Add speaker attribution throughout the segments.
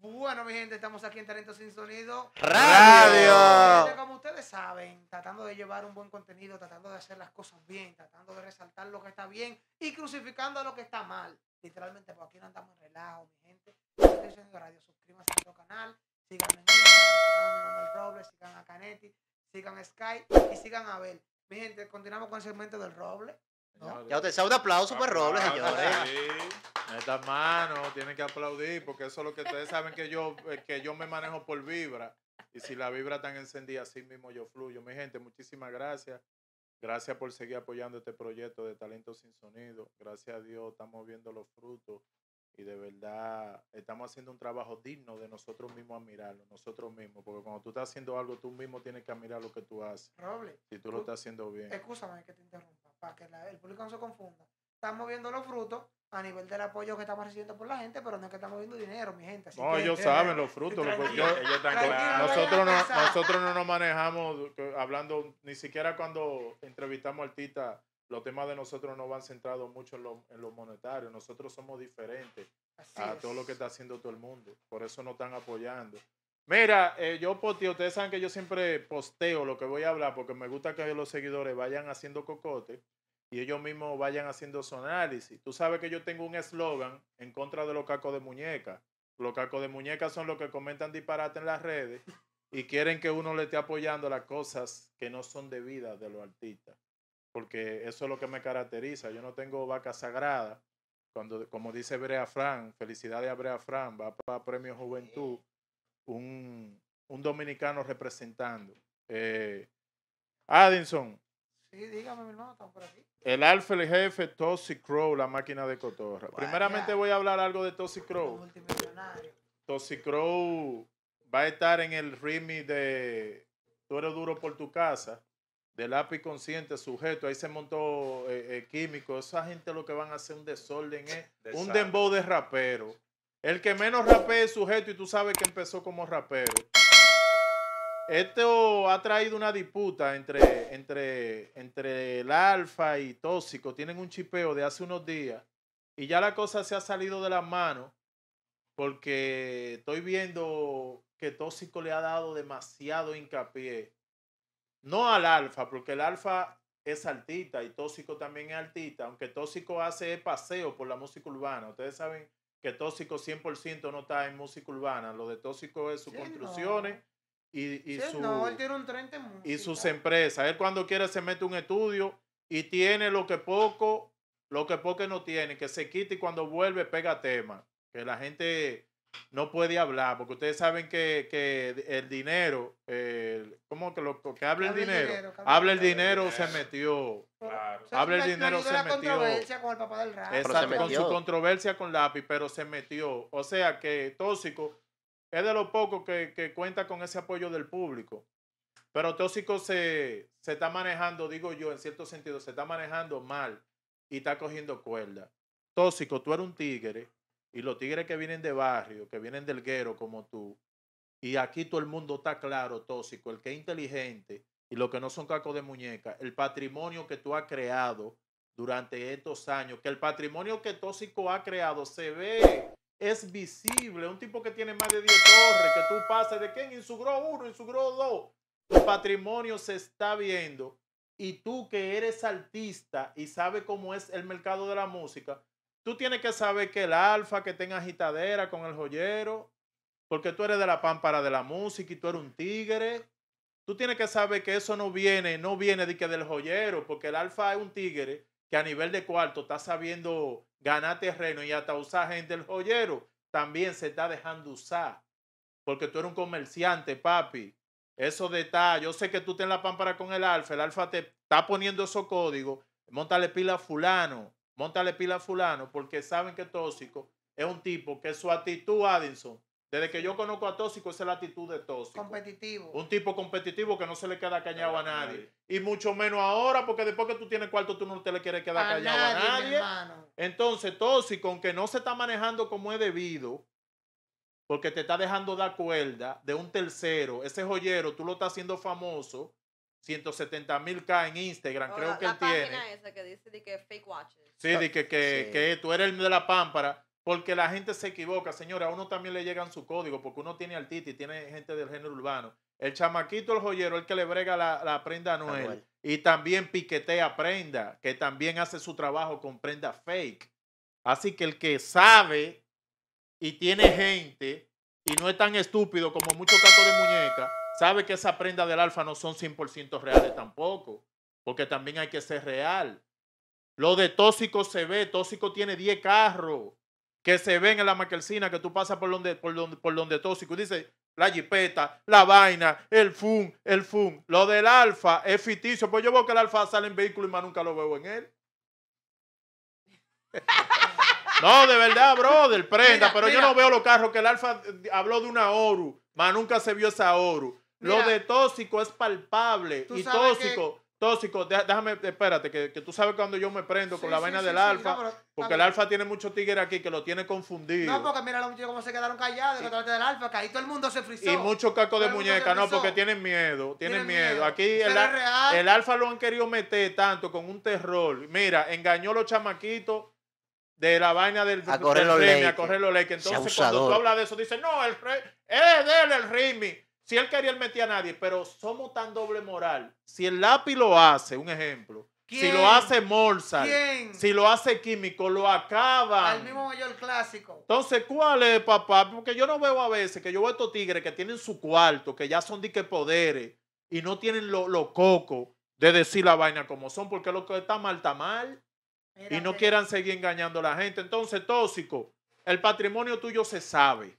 Speaker 1: Bueno, mi gente, estamos aquí en Talento Sin Sonido. Radio. Como ustedes saben, tratando de llevar un buen contenido, tratando de hacer las cosas bien, tratando de resaltar lo que está bien y crucificando lo que está mal. Literalmente, por aquí no andamos en relajo, mi gente. Radio, suscríbanse a nuestro canal, Síganme en Instagram, sigan a Manuel Robles, sigan a Canetti, sigan Skype y sigan a Abel. Mi gente, continuamos con el segmento del Roble. Ya usted sabe un aplauso para Roble, señores.
Speaker 2: Sí. Estas manos tienen que aplaudir porque eso es lo que ustedes saben que yo, eh, que yo me manejo por vibra. Y si la vibra tan encendida, así mismo yo fluyo. Mi gente, muchísimas gracias. Gracias por seguir apoyando este proyecto de Talento Sin Sonido. Gracias a Dios estamos viendo los frutos y de verdad estamos haciendo un trabajo digno de nosotros mismos admirarlo, nosotros mismos, porque cuando tú estás haciendo algo, tú mismo tienes que admirar lo que tú haces. Roble, si tú, lo estás haciendo bien.
Speaker 1: Escúchame que te interrumpa, para que el público no se confunda. Estamos viendo los frutos a nivel del apoyo que estamos recibiendo por la gente, pero no es que estamos viendo dinero, mi gente. no, ellos saben los frutos. nosotros, no, nosotros
Speaker 2: no nos manejamos hablando, ni siquiera cuando entrevistamos artistas los temas de nosotros no van centrados mucho en lo, en monetario. Nosotros somos diferentes a todo lo que está haciendo todo el mundo. Por eso nos están apoyando. Mira, eh, yo posteo, ustedes saben que yo siempre posteo lo que voy a hablar porque me gusta que los seguidores vayan haciendo cocote y ellos mismos vayan haciendo su análisis. Tú sabes que yo tengo un eslogan en contra de los cacos de muñeca. Los cacos de muñeca son los que comentan disparate en las redes y quieren que uno le esté apoyando las cosas que no son debidas de los artistas porque eso es lo que me caracteriza. Yo no tengo vaca sagrada. Cuando, como dice Brea Fran, felicidades a Brea Fran, va para Premio Juventud, un, dominicano representando. Eh, Adinson.
Speaker 1: Sí, dígame, mi hermano, estamos por aquí.
Speaker 2: El alfa, el jefe, Tossy Crow, la máquina de cotorra. Primeramente voy a hablar algo de Tossy Crow. Tossy Crow va a estar en el remix de Tú eres duro por tu casa del lápiz consciente, sujeto, ahí se montó eh, eh, químico. Esa gente lo que van a hacer un desorden es eh, un dembow de rapero. El que menos rapee es sujeto y tú sabes que empezó como rapero. Esto ha traído una disputa entre, entre, entre el alfa y tóxico. Tienen un chipeo de hace unos días y ya la cosa se ha salido de las manos porque estoy viendo que tóxico le ha dado demasiado hincapié no al alfa, porque el alfa es altita y tóxico también es altita, aunque tóxico hace paseo por la música urbana. Ustedes saben que tóxico 100% no está en música urbana, lo de tóxico es sus construcciones. Y, y sus empresas. Él cuando quiere se mete un estudio y tiene lo que poco, lo que poco no tiene, que se quita y cuando vuelve pega tema. Que la gente no puede hablar, porque ustedes saben que, el dinero, ¿cómo que lo que habla el dinero? habla el dinero, se metió. habla el dinero, se metió.
Speaker 1: con Exacto, con su
Speaker 2: controversia con lápiz, pero se metió. O sea que Tóxico es de los pocos que, cuenta con ese apoyo del público. Pero Tóxico se, se está manejando, digo yo, en cierto sentido, se está manejando mal y está cogiendo cuerda. Tóxico, tú eres un tigre y los tigres que vienen de barrio, que vienen del guero como tú, y aquí todo el mundo está claro, tóxico, el que es inteligente y lo que no son cacos de muñeca, el patrimonio que tú has creado durante estos años, que el patrimonio que tóxico ha creado se ve, es visible, un tipo que tiene más de 10 torres, que tú pases de quién insugró uno, insugró dos, tu patrimonio se está viendo y tú que eres artista y sabes cómo es el mercado de la música, Tú tienes que saber que el alfa que tenga agitadera con el joyero, porque tú eres de la pámpara de la música y tú eres un tigre. Tú tienes que saber que eso no viene, no viene de que del joyero, porque el alfa es un tigre que a nivel de cuarto está sabiendo ganar terreno y hasta usar gente del joyero. También se está dejando usar, porque tú eres un comerciante, papi. Eso de tal, yo sé que tú tienes la pámpara con el alfa, el alfa te está poniendo esos códigos, montale pila a fulano, montale pila a fulano, porque saben que Tóxico es un tipo que su actitud, Addison, desde que yo conozco a Tóxico, es la actitud de Tóxico.
Speaker 1: Competitivo.
Speaker 2: Un tipo competitivo que no se le queda callado a, nadie. Y mucho menos ahora, porque después que tú tienes cuarto, tú no te le quieres quedar callado a nadie. Entonces, Tóxico, aunque no se está manejando como es debido, porque te está dejando dar cuerda de un tercero, ese joyero, tú lo estás haciendo famoso, 170 mil K en Instagram, creo que entiende.
Speaker 1: que
Speaker 2: Sí, de que, tú eres el de la pámpara, porque la gente se equivoca, señora. A uno también le llegan su código, porque uno tiene y tiene gente del género urbano. El chamaquito, el joyero, el que le brega la, prenda nueva. Y también piquetea prenda, que también hace su trabajo con prenda fake. Así que el que sabe y tiene gente y no es tan estúpido como muchos cantos de muñeca, sabe que esa prenda del alfa no son 100% reales tampoco, porque también hay que ser real. Lo de tóxico se ve, tóxico tiene 10 carros que se ven en la maquelcina, que tú pasas por donde, por donde, tóxico dice la jipeta, la vaina, el fun, el fun. Lo del alfa es ficticio, pues yo veo que el alfa sale en vehículo y más nunca lo veo en él. No, de verdad, brother, prenda, pero yo no veo los carros que el Alfa eh, habló de una Oru, más nunca se vio esa Oru lo de tóxico es palpable y tóxico. Tóxico, déjame, espérate, que, tú sabes cuando yo me prendo con la vaina del alfa, porque el alfa tiene mucho tigre aquí que lo tiene confundido. No,
Speaker 1: porque mira los muchachos cómo se quedaron callados con del alfa, que ahí todo el mundo se frizó. Y muchos
Speaker 2: cacos de muñeca, no, porque tienen miedo, tienen, miedo. Aquí el, alfa lo han querido meter tanto con un terror. Mira, engañó a los chamaquitos de la vaina del, a correr a correr los leyes. Entonces cuando tú hablas de eso, dices, no, el rey, es eh, de él el Rimi. Si él quería, él metía a nadie, pero somos tan doble moral. Si el lápiz lo hace, un ejemplo. Si lo hace Morsa, si lo hace Químico, lo acaba. Al
Speaker 1: mismo mayor clásico.
Speaker 2: Entonces, ¿cuál es, papá? Porque yo no veo a veces que yo veo a estos tigres que tienen su cuarto, que ya son dique poderes y no tienen los lo coco de decir la vaina como son, porque lo que está mal está mal. Y no quieran seguir engañando a la gente. Entonces, tóxico, el patrimonio tuyo se sabe.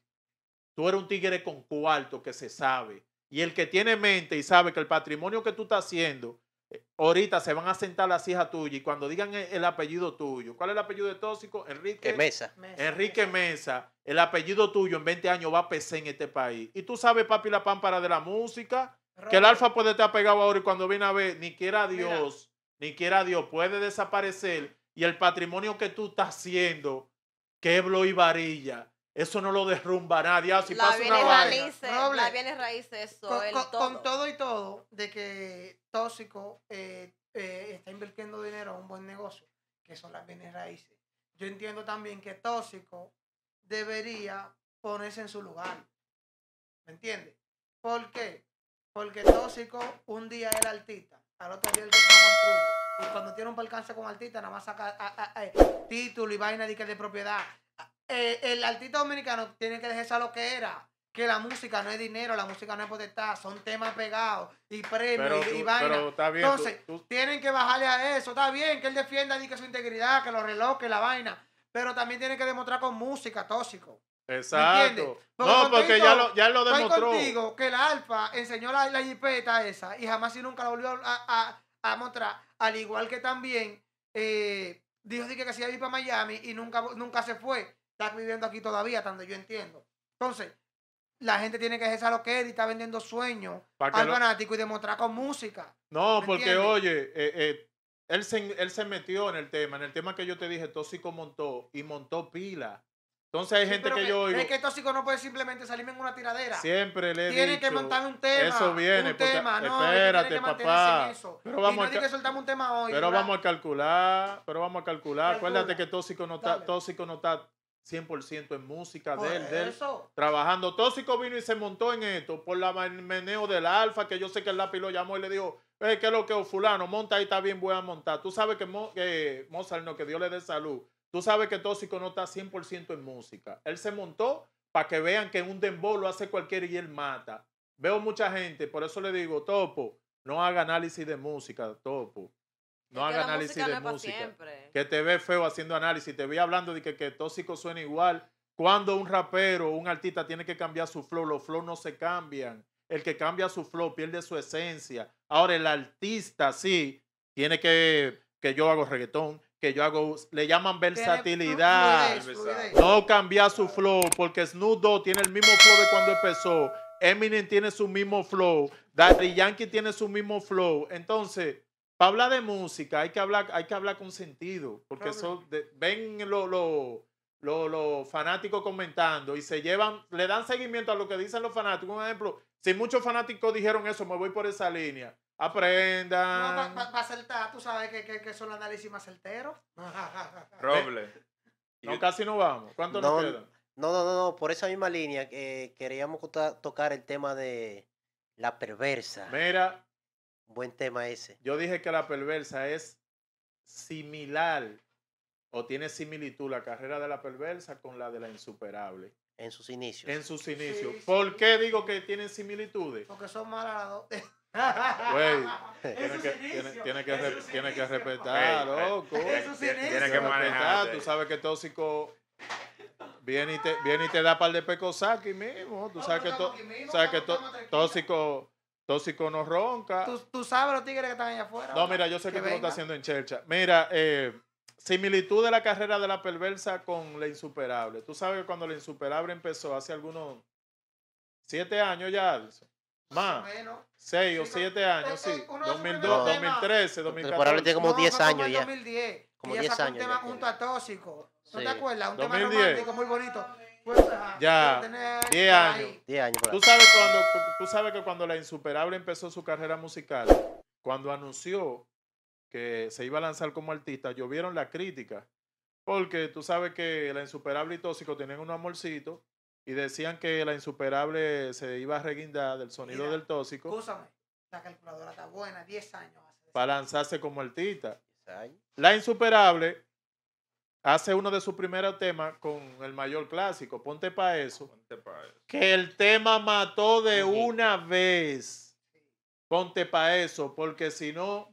Speaker 2: Tú eres un tigre con cuarto que se sabe. Y el que tiene mente y sabe que el patrimonio que tú estás haciendo, eh, ahorita se van a sentar las hijas tuyas y cuando digan el, apellido tuyo, ¿cuál es el apellido de tóxico? Enrique Mesa. Enrique Mesa, el apellido tuyo en 20 años va a pesar en este país. Y tú sabes, papi, la pámpara de la música, que el alfa puede estar pegado ahora y cuando viene a ver, ni quiera Dios, ni quiera Dios, puede desaparecer y el patrimonio que tú estás haciendo, queblo y varilla eso no lo derrumba nadie. si pasa una vaina. Raíces, bienes raíces, eso. Con, todo.
Speaker 1: y todo, de que Tóxico eh, eh, está invirtiendo dinero en un buen negocio, que son las bienes raíces. Yo entiendo también que Tóxico debería ponerse en su lugar. ¿Me entiendes? ¿Por qué? Porque Tóxico un día era artista, al otro día el que Y cuando tiene un alcance con artista, nada más saca eh, título y vaina de, que de propiedad. Eh, el artista dominicano tiene que dejar a lo que era. Que la música no es dinero, la música no es potestad, son temas pegados y premios y, vainas Entonces, tienen que bajarle a eso. Está bien que él defienda que su integridad, que los relojes, la vaina. Pero también tiene que demostrar con música tóxico. Exacto. no, porque ya lo, ya lo demostró. que la Alfa enseñó la, la jipeta esa y jamás y nunca la volvió a, a, mostrar. Al igual que también eh, dijo que, que se iba a ir para Miami y nunca, nunca se fue está viviendo aquí todavía, tanto yo entiendo. Entonces, la gente tiene que ejercer lo que es y está vendiendo sueños al fanático y demostrar con música.
Speaker 2: No, porque oye, eh, eh, él, se, él se metió en el tema, en el tema que yo te dije, Tóxico montó y montó pila. Entonces hay gente que, yo oigo. Es
Speaker 1: que Tóxico no puede simplemente salirme en una tiradera. Siempre le Tiene que montar un tema. Eso viene. Un tema, espérate, papá. Eso. Pero vamos a que soltamos un tema hoy. Pero vamos
Speaker 2: a calcular. Pero vamos a calcular. Acuérdate que Tóxico no, está, Tóxico no está 100% en música de él, trabajando. Tóxico vino y se montó en esto por la meneo del alfa, que yo sé que el lápiz lo llamó y le dijo, eh, ¿qué es lo que o fulano? Monta ahí, está bien, voy a montar. Tú sabes que, Mozart, no, que Dios le dé salud. Tú sabes que Tóxico no está 100% en música. Él se montó para que vean que un dembow hace cualquiera y él mata. Veo mucha gente, por eso le digo, Topo, no haga análisis de música, Topo. No haga análisis de música. Que te ve feo haciendo análisis, te ve hablando de que, que tóxico suena igual. Cuando un rapero, un artista tiene que cambiar su flow, los flow no se cambian. El que cambia su flow pierde su esencia. Ahora el artista sí tiene que que yo hago reggaetón, que yo hago, le llaman versatilidad. No cambiar su flow, porque Snoop Dogg tiene el mismo flow de cuando empezó. Eminem tiene su mismo flow. Daddy Yankee tiene su mismo flow. Entonces, para hablar de música hay que hablar, hay que hablar con sentido, porque eso ven los lo, lo, fanáticos comentando y se llevan, le dan seguimiento a lo que dicen los fanáticos. Un ejemplo, si muchos fanáticos dijeron eso, me voy por esa línea. Aprendan. No,
Speaker 1: para tú sabes que, que, son análisis más certeros.
Speaker 2: Roble.
Speaker 1: No, casi no vamos. ¿Cuánto nos queda? No, no, no, no. Por esa misma línea que eh, queríamos tocar el tema de la perversa. Mira, Buen tema ese.
Speaker 2: Yo dije que la perversa es similar o tiene similitud la carrera de la perversa con la de la insuperable. En sus inicios. En sus inicios. ¿Por qué digo que tienen similitudes?
Speaker 1: Porque son malas Güey, tiene que, tiene, tiene que, respetar, loco. Tiene que manejar. Tú sabes
Speaker 2: que tóxico viene y te, y te da par de pecos aquí mismo. Tú sabes que, que tóxico Tóxico no ronca.
Speaker 1: Tú, sabes los tigres que están allá afuera. No, mira, yo sé que, que tú lo estás
Speaker 2: haciendo en chercha. Mira, eh, similitud de la carrera de la perversa con la insuperable. Tú sabes que cuando la insuperable empezó hace algunos siete años ya, más, seis o siete eh, años, eh, sí. 2002, 2013, 2014. comparable tiene como 10 años como ya. 2010. Como 10 años. Un tema
Speaker 1: junto a Tóxico. ¿No te acuerdas? Un tema muy bonito ya, 10 años. ¿Tú,
Speaker 2: sabes cuando, tú sabes que cuando La Insuperable empezó su carrera musical, cuando anunció que se iba a lanzar como artista, llovieron la crítica. Porque tú sabes que La Insuperable y Tóxico tenían un amorcito y decían que La Insuperable se iba a reguindar del sonido del Tóxico.
Speaker 1: calculadora está buena, 10 años.
Speaker 2: para lanzarse como artista. La Insuperable hace uno de sus primeros temas con el mayor clásico, Ponte para eso, pa eso, que el tema mató de una vez. Ponte para eso, porque si no,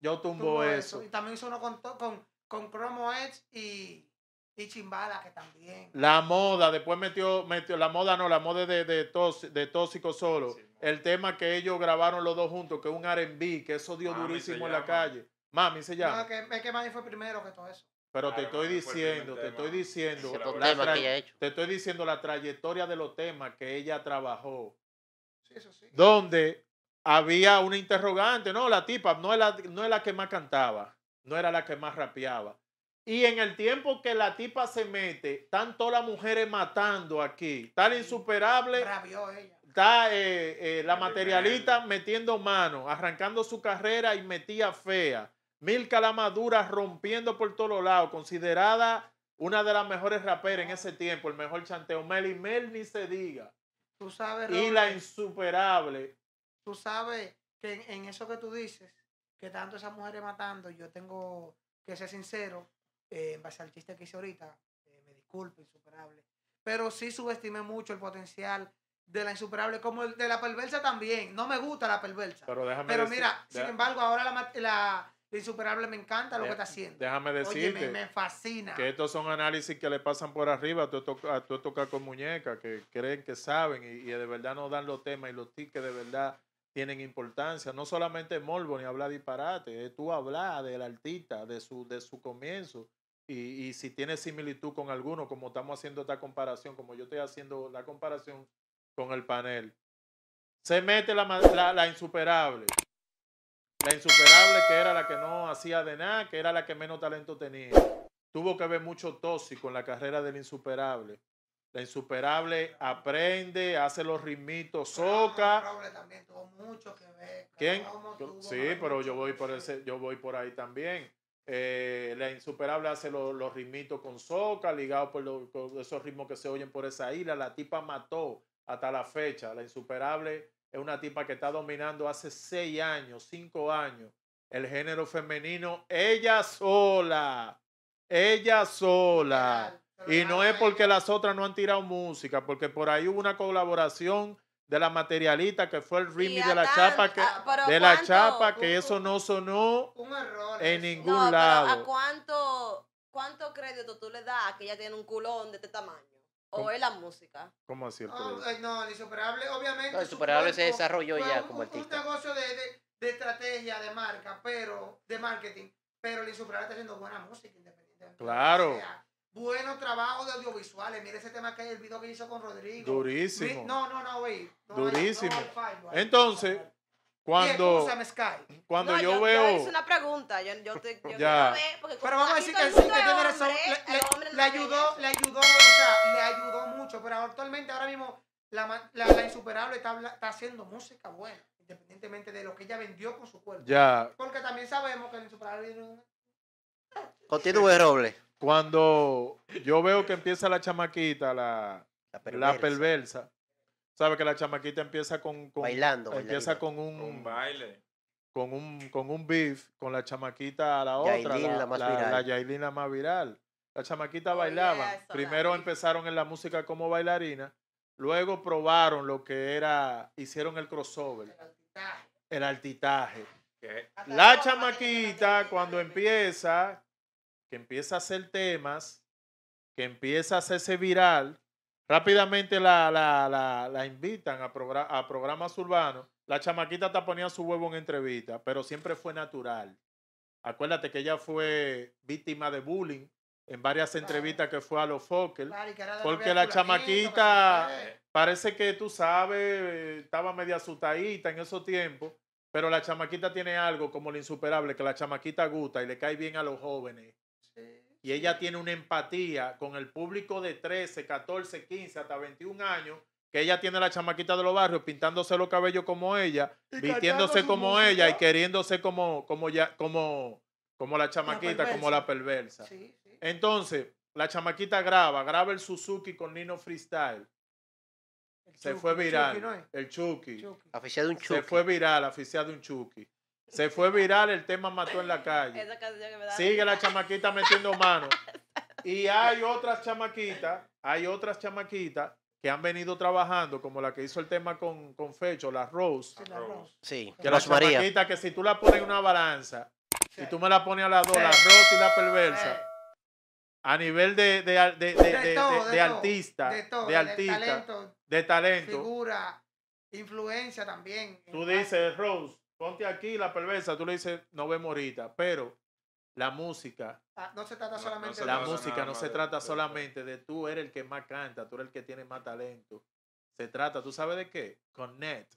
Speaker 2: yo, tumbo, eso. Y
Speaker 1: también hizo uno con, con, con Edge y, y Chimbala, que también.
Speaker 2: La moda, después metió, metió la moda no, la moda de, de, de Tóxico Solo. el tema que ellos grabaron los dos juntos, que es un RB, que eso dio durísimo en la calle. Mami se llama. No,
Speaker 1: que, es que Mami fue primero que todo eso.
Speaker 2: Pero te estoy diciendo, te estoy diciendo, te estoy diciendo la trayectoria de los temas que ella trabajó. Sí, eso sí. Donde había una interrogante, no, la tipa no es la, no la que más cantaba, no era la que más rapeaba. Y en el tiempo que la tipa se mete, están todas las mujeres matando aquí. Está insuperable. Está eh, eh, la materialista metiendo mano, arrancando su carrera y metía fea. Mil Calamaduras rompiendo por todos lados, considerada una de las mejores raperas en ese tiempo, el mejor chanteo. y Mel ni se diga.
Speaker 1: Tú sabes, y la
Speaker 2: insuperable.
Speaker 1: Tú sabes que en, eso que tú dices, que tanto esas mujeres matando, yo tengo que ser sincero, eh, en base al chiste que hice ahorita, eh, me disculpe insuperable. Pero sí subestimé mucho el potencial de la insuperable, como el de la perversa también. No me gusta la perversa. Pero déjame Pero mira, sin embargo, ahora la la insuperable me encanta lo que está haciendo.
Speaker 2: Déjame decirte. me,
Speaker 1: fascina. Que
Speaker 2: estos son análisis que le pasan por arriba a tú, tocar con muñeca, que creen que saben y, de verdad nos dan los temas y los que de verdad tienen importancia. No solamente Morbo ni hablar disparate, eh, tú hablar del artista, de su, de su comienzo. Y, si tiene similitud con alguno, como estamos haciendo esta comparación, como yo estoy haciendo la comparación con el panel. Se mete la, la insuperable. La insuperable, que era la que no hacía de nada, que era la que menos talento tenía. Tuvo que ver mucho tóxico en la carrera de la insuperable. La insuperable aprende, hace los ritmitos, ah,
Speaker 1: soca. también tuvo mucho que
Speaker 2: ver. ¿Quién? Sí, pero yo voy por ese, yo voy por ahí también. Eh, la insuperable hace los, los ritmitos con soca, ligado por, por esos ritmos que se oyen por esa isla. La tipa mató hasta la fecha. La insuperable es una tipa que está dominando hace seis años, cinco años, el género femenino, ella sola, ella sola. Y no es porque las otras no han tirado música, porque por ahí hubo una colaboración de la materialita que fue el Rimi de la chapa que de la chapa que eso no sonó
Speaker 1: en ningún lado. ¿A cuánto crédito tú le das que ella tiene un culón de este tamaño? o es la música.
Speaker 2: ¿Cómo así el ah,
Speaker 1: eh, no, el insuperable, obviamente. No, el insuperable se desarrolló
Speaker 2: ya como artista.
Speaker 1: un negocio de, de, estrategia, de marca, pero de marketing. Pero el insuperable está haciendo buena música independiente.
Speaker 2: Claro.
Speaker 1: bueno trabajo de audiovisuales. Mira ese tema que hay, el video que hizo con Rodrigo. Durísimo. No, no, no, güey. Durísimo. Entonces,
Speaker 2: cuando,
Speaker 1: cuando yo, veo. es una pregunta, yo, yo pero vamos a decir que sí, que Le, ayudó, le ayudó, le ayudó mucho. Pero actualmente, ahora mismo, la, insuperable está, está haciendo música buena, independientemente de lo que ella vendió con su cuerpo. Ya. Porque también sabemos que la insuperable.
Speaker 2: Continúe, Roble. Cuando yo veo que empieza la chamaquita, la, la perversa Sabe que la chamaquita empieza con. bailando. Empieza con un. baile. Con un, con un beef con la chamaquita a la otra. la, viral. la Yailina más viral. La chamaquita oh, bailaba. Primero empezaron en la música como bailarina. Luego probaron lo que era. Hicieron el crossover. El altitaje. La chamaquita, cuando empieza, que empieza a hacer temas, que empieza a hacerse viral, Rápidamente la, invitan a, programas urbanos. La chamaquita te ponía su huevo en entrevista, pero siempre fue natural. Acuérdate que ella fue víctima de bullying en varias entrevistas que fue a los Fokker. porque la pues, chamaquita, parece que tú sabes, estaba media asustadita en esos tiempos, pero la chamaquita tiene algo como lo insuperable, que la chamaquita gusta y le cae bien a los jóvenes y ella tiene una empatía con el público de 13, 14, 15, hasta 21 años, que ella tiene la chamaquita de los barrios pintándose los cabellos como ella, vistiéndose como ella y queriéndose como, como, ya, como, como la chamaquita, como la perversa. Entonces, la chamaquita graba, graba el Suzuki con Nino Freestyle.
Speaker 1: se fue viral.
Speaker 2: el Chucky. un Se fue viral, de un Chucky. Se fue viral el tema Mató en la calle. Sigue la chamaquita metiendo mano. Y hay otras chamaquitas, hay otras chamaquitas que han venido trabajando, como la que hizo el tema con, con Fecho, la Rose. la Rose. Sí, que Rose la que si tú la pones en una balanza y tú me la pones a las dos, la Rose y la perversa, a nivel de, de, artista, de, talento, de talento, figura,
Speaker 1: influencia también. Tú
Speaker 2: dices Rose ponte aquí la perversa, tú le dices, no vemos ahorita. pero la música.
Speaker 1: Ah, no se trata solamente de La música no se trata
Speaker 2: solamente de tú eres el que más canta, tú eres el que tiene más talento. Se trata, ¿tú sabes de qué? Connect.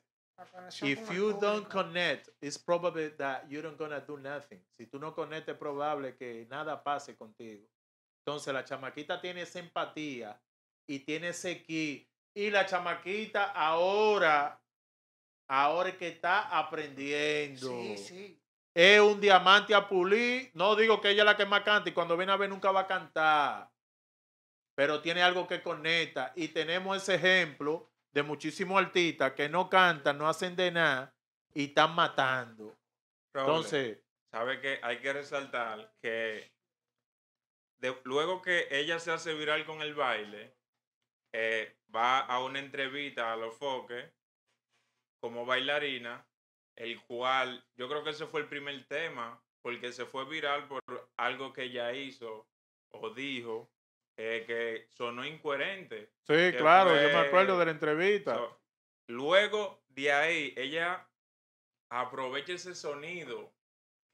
Speaker 2: If you don't connect, it's probably that you don't gonna do nothing. Si tú no conectas, es probable que nada pase contigo. Entonces la chamaquita tiene esa empatía y tiene ese ki. Y la chamaquita ahora ahora que está aprendiendo. Sí, sí. Es un diamante a pulir. No digo que ella es la que más canta y cuando viene a ver nunca va a cantar. Pero tiene algo que conecta. Y tenemos ese ejemplo de muchísimos artistas que no cantan, no hacen de nada y están matando. Entonces. Sabe que hay que resaltar que luego que ella se hace viral con el baile, eh, va a una entrevista a los foques como bailarina, el cual yo creo que ese fue el primer tema, porque se fue viral por algo que ella hizo o dijo eh, que sonó incoherente. Sí, claro, yo me acuerdo de la entrevista. luego de ahí, ella aprovecha ese sonido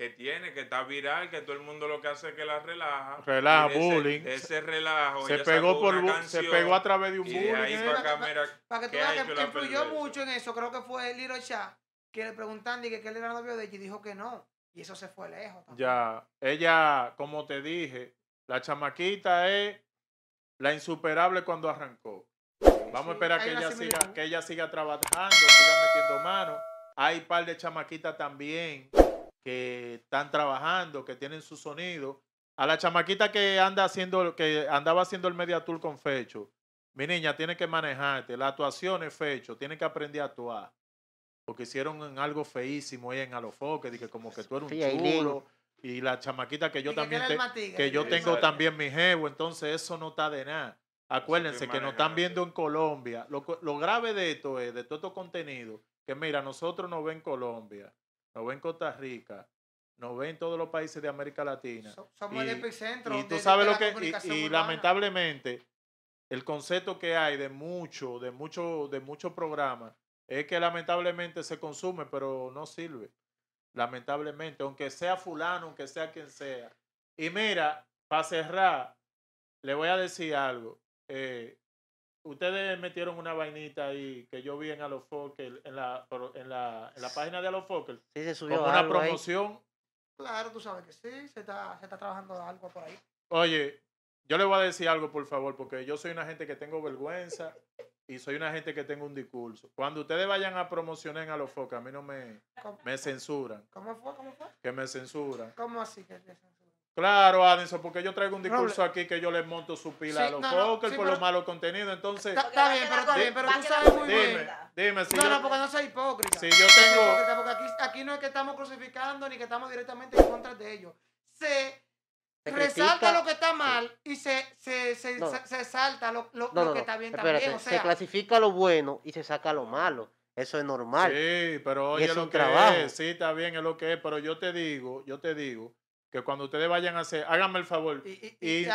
Speaker 2: que tiene, que está viral, que todo el mundo lo que hace es que la relaja. Relaja, bullying. Ese, relajo. Se pegó, por, se pegó a través de un bullying. para, que tú veas que, influyó
Speaker 1: mucho en eso, creo que fue Liro Chá, que le preguntan y que él era novio de ella y dijo que no. Y eso se fue lejos.
Speaker 2: Ya, ella, como te dije, la chamaquita es la insuperable cuando arrancó. Vamos a esperar que, ella siga, que ella siga trabajando, siga metiendo mano. Hay un par de chamaquitas también que están trabajando, que tienen su sonido. A la chamaquita que anda haciendo, que andaba haciendo el media tour con Fecho, mi niña tiene que manejarte. La actuación es Fecho, tiene que aprender a actuar. Porque hicieron algo feísimo ahí en Alofoque, dije como que tú eres un chulo. Y la chamaquita que yo también que, que yo tengo también mi jevo, entonces eso no está de nada. Acuérdense que nos están viendo en Colombia. Lo, grave de esto es, de todo contenido, contenido, que mira, nosotros nos ven Colombia nos ven en Costa Rica, nos ven todos los países de América Latina. Somos el epicentro.
Speaker 1: Y tú sabes lo que. Y,
Speaker 2: lamentablemente, el concepto que hay de mucho, de mucho, de muchos programa es que lamentablemente se consume, pero no sirve. Lamentablemente, aunque sea fulano, aunque sea quien sea. Y mira, para cerrar, le voy a decir algo. Eh, ustedes metieron una vainita ahí que yo vi en Alofoker, en la, en la, en la página de Alofoker. Sí, se una promoción.
Speaker 1: Claro, tú sabes que sí, se está, se está trabajando algo por ahí.
Speaker 2: Oye, yo le voy a decir algo, por favor, porque yo soy una gente que tengo vergüenza y soy una gente que tengo un discurso. Cuando ustedes vayan a promocionar en los a mí no me, me censuran.
Speaker 1: ¿Cómo fue? ¿Cómo fue?
Speaker 2: Que me censuran.
Speaker 1: ¿Cómo así que te censuran?
Speaker 2: Claro, Adenson, porque yo traigo un discurso aquí que yo les monto su pila a los no, por los malos contenidos, entonces... Está, bien, pero está bien, pero tú sabes muy dime, bien. Dime, No, no,
Speaker 1: porque no soy hipócrita. Sí, yo tengo... porque aquí, aquí no es que estamos crucificando ni que estamos directamente en contra de ellos. Se
Speaker 2: resalta lo que
Speaker 1: está mal y se, se, se, salta lo, lo, que está bien también. O sea, se clasifica lo bueno y se saca lo malo. Eso es normal. Sí, pero oye es lo que es.
Speaker 2: Sí, está bien, es lo que es. Pero yo te digo, yo te digo que cuando ustedes vayan a hacer, háganme el favor. Y,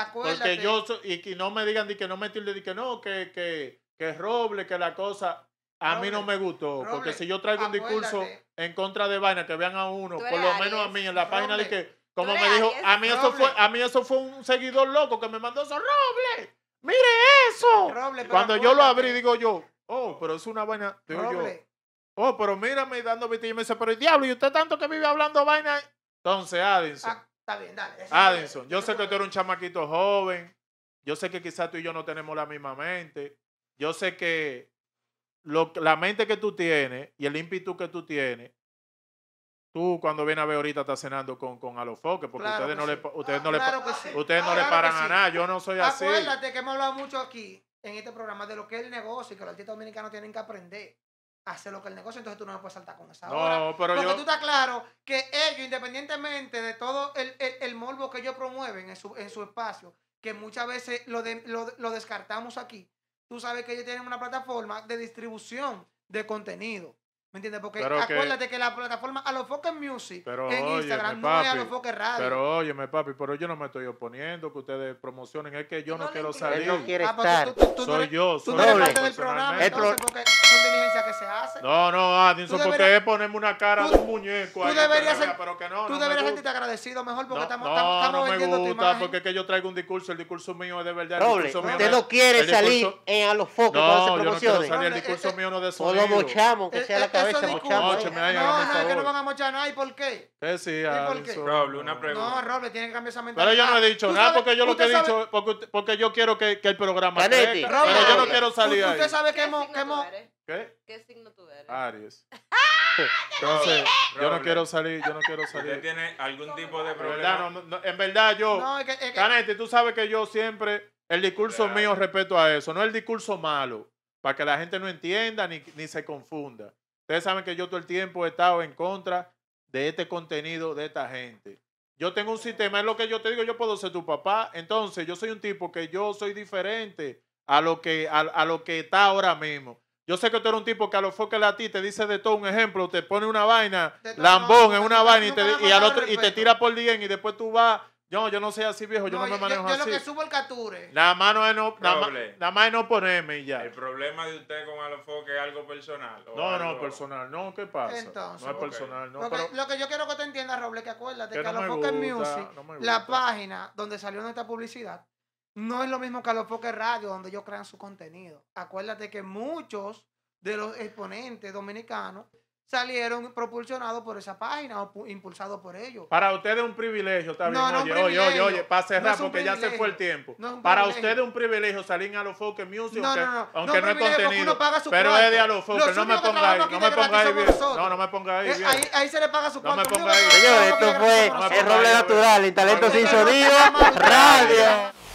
Speaker 2: yo y que no me digan de que no me tilde, de que no, que, que, que roble, que la cosa. A mí no me gustó, porque si yo traigo un discurso en contra de vaina, que vean a uno, por lo menos a mí en la página de que, como me dijo, a mí eso fue, a mí eso fue un seguidor loco que me mandó eso,
Speaker 1: roble,
Speaker 2: mire eso.
Speaker 1: Cuando yo lo abrí,
Speaker 2: digo yo, oh, pero es una vaina, digo oh, pero mírame dando viste y me dice, pero el diablo, y usted tanto que vive hablando vaina, entonces, Addison. Ah, yo sé que tú eres un chamaquito joven. Yo sé que quizás tú y yo no tenemos la misma mente. Yo sé que la mente que tú tienes y el ímpetu que tú tienes, tú cuando vienes a ver ahorita estás cenando con, con Alofoque, porque ustedes, no, le, no, paran a nada. Yo no soy así. Acuérdate
Speaker 1: que hemos hablado mucho aquí en este programa de lo que es el negocio y que los artistas dominicanos tienen que aprender hacer lo que el negocio, entonces tú no lo puedes saltar con esa hora. pero Porque tú estás claro que ellos, independientemente de todo el, el, morbo que ellos promueven en su, espacio, que muchas veces lo, lo, descartamos aquí, tú sabes que ellos tienen una plataforma de distribución de contenido. ¿Me entiendes? Porque acuérdate que, la plataforma A los Focus Music en Instagram no A los Focus Radio. Pero
Speaker 2: óyeme, papi, pero yo no me estoy oponiendo que ustedes promocionen. Es que yo no, quiero salir. Él no quiere ah, pues estar. Tú, soy yo, soy tú eres parte del programa, porque son
Speaker 1: diligencia que se hace No, no, Adinson, porque es ponerme una cara de un muñeco Tú deberías, ser, sentirte agradecido mejor porque estamos, no, estamos, no me gusta,
Speaker 2: porque es que yo traigo un discurso, el discurso mío es de
Speaker 1: verdad. usted no quiere salir en Alofoque para hacer promociones. No, yo no quiero salir, el discurso
Speaker 2: mío no es de sonido. O lo mochamos, que eh, sea la eh, eso no, no, es que no van
Speaker 1: a mochar nada. ¿Y por
Speaker 2: qué? sí, ¿Y una pregunta.
Speaker 1: No, Roble, tiene que cambiar esa mentalidad. Pero yo no he dicho nada porque
Speaker 2: yo lo que he dicho, porque, porque, yo quiero que, que el programa esté. Pero Roble, yo no quiero salir ahí. sabe hemos... ¿Qué? ¿Qué signo tú eres? Aries. Entonces, ¡Ah, yo no quiero salir, yo no quiero salir. ¿Usted tiene algún tipo de problema? en verdad, yo... No, Canete, tú sabes que yo siempre... El discurso mío respecto a eso, no el discurso malo, para que la gente no entienda ni, ni se confunda. Ustedes saben que yo todo el tiempo he estado en contra de este contenido de esta gente. Yo tengo un sistema, es lo que yo te digo, yo puedo ser tu papá. Entonces, yo soy un tipo que yo soy diferente a lo que, a, lo que está ahora mismo. Yo sé que tú eres un tipo que a lo foques a ti te dice de todo un ejemplo, te pone una vaina, lambón en una vaina y te, y al otro, y te tira por bien y después tú vas yo, yo no soy así, viejo. Yo no, me manejo yo, yo así. lo que
Speaker 1: subo el cature.
Speaker 2: Nada mano no, la, no ponerme y ya. El problema de usted con Alofoque es algo
Speaker 1: personal. No, no,
Speaker 2: personal. No, ¿qué pasa? no es personal. No, pero... lo
Speaker 1: que yo quiero que usted entienda, Roble, que acuérdate que, que no Alofoque Music, la página donde salió nuestra publicidad, no es lo mismo que Alofoque Radio, donde ellos crean su contenido. Acuérdate que muchos de los exponentes dominicanos salieron propulsionados por esa página o impulsados por ellos.
Speaker 2: Para ustedes es un privilegio, está bien. No, no oye, oye, oye, para cerrar, porque ya se fue el tiempo. para ustedes es un privilegio salir a los Focus Music, aunque no, es contenido. pero es de a los Focus, no me ponga no me ponga ahí bien. No, no me ponga ahí bien. Eh, ahí, se le paga su cuarto. No me ponga esto fue El Roble Natural, el talento sin sonido, radio.